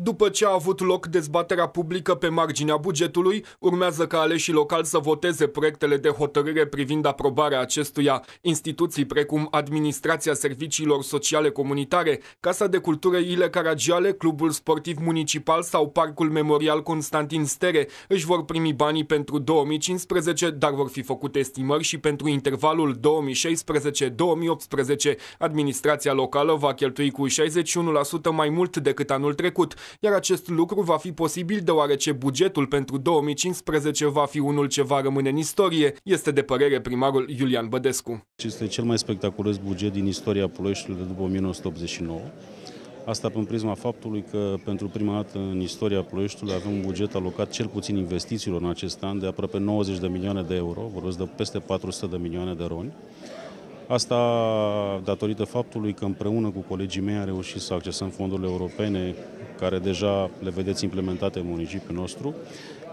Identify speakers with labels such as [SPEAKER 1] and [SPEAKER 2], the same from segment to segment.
[SPEAKER 1] După ce a avut loc dezbaterea publică pe marginea bugetului, urmează ca aleșii locali să voteze proiectele de hotărâre privind aprobarea acestuia. Instituții precum Administrația Serviciilor Sociale Comunitare, Casa de Cultură Ile Caragiale, Clubul Sportiv Municipal sau Parcul Memorial Constantin Stere își vor primi banii pentru 2015, dar vor fi făcute estimări și pentru intervalul 2016-2018. Administrația locală va cheltui cu 61% mai mult decât anul trecut iar acest lucru va fi posibil deoarece bugetul pentru 2015 va fi unul ce va rămâne în istorie, este de părere primarul Iulian Bădescu.
[SPEAKER 2] Este cel mai spectaculos buget din istoria Ploieștiului de după 1989. Asta prin prisma faptului că pentru prima dată în istoria Ploieștiului avem un buget alocat cel puțin investițiilor în acest an de aproape 90 de milioane de euro, vorbesc de peste 400 de milioane de roni. Asta datorită faptului că împreună cu colegii mei am reușit să accesăm fondurile europene care deja le vedeți implementate în municipiul nostru,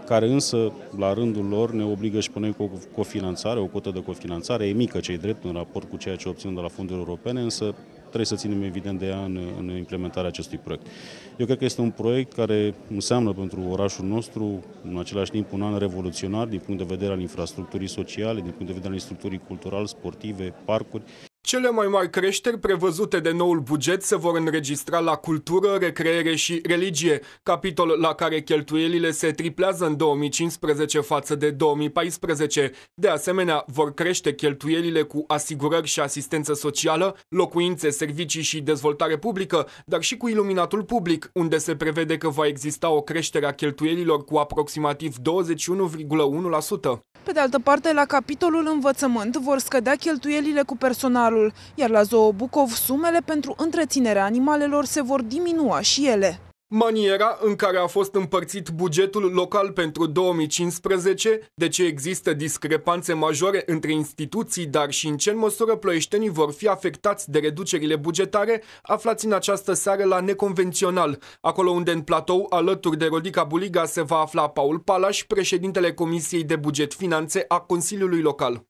[SPEAKER 2] care însă, la rândul lor, ne obligă și pe noi cu o cofinanțare, o cotă de cofinanțare, e mică cei drept în raport cu ceea ce obținem de la fonduri europene, însă trebuie să ținem evident de ea în, în implementarea acestui proiect. Eu cred că este un proiect care înseamnă pentru orașul nostru, în același timp, un an revoluționar din punct de vedere al infrastructurii sociale, din punct de vedere al infrastructurii culturale, sportive, parcuri.
[SPEAKER 1] Cele mai mari creșteri prevăzute de noul buget se vor înregistra la cultură, recreere și religie, capitol la care cheltuielile se triplează în 2015 față de 2014. De asemenea, vor crește cheltuielile cu asigurări și asistență socială, locuințe, servicii și dezvoltare publică, dar și cu iluminatul public, unde se prevede că va exista o creștere a cheltuielilor cu aproximativ 21,1%.
[SPEAKER 3] Pe de altă parte, la capitolul învățământ vor scădea cheltuielile cu personalul, iar la zoobucov sumele pentru întreținerea animalelor se vor diminua și ele.
[SPEAKER 1] Maniera în care a fost împărțit bugetul local pentru 2015, de ce există discrepanțe majore între instituții, dar și în ce măsură ploieștenii vor fi afectați de reducerile bugetare, aflați în această seară la Neconvențional, acolo unde în platou, alături de Rodica Buliga, se va afla Paul Palaș, președintele Comisiei de Buget Finanțe a Consiliului Local.